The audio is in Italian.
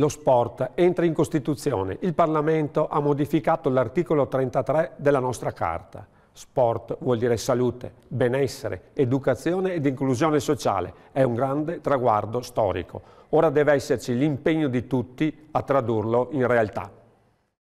Lo sport entra in Costituzione. Il Parlamento ha modificato l'articolo 33 della nostra Carta. Sport vuol dire salute, benessere, educazione ed inclusione sociale. È un grande traguardo storico. Ora deve esserci l'impegno di tutti a tradurlo in realtà.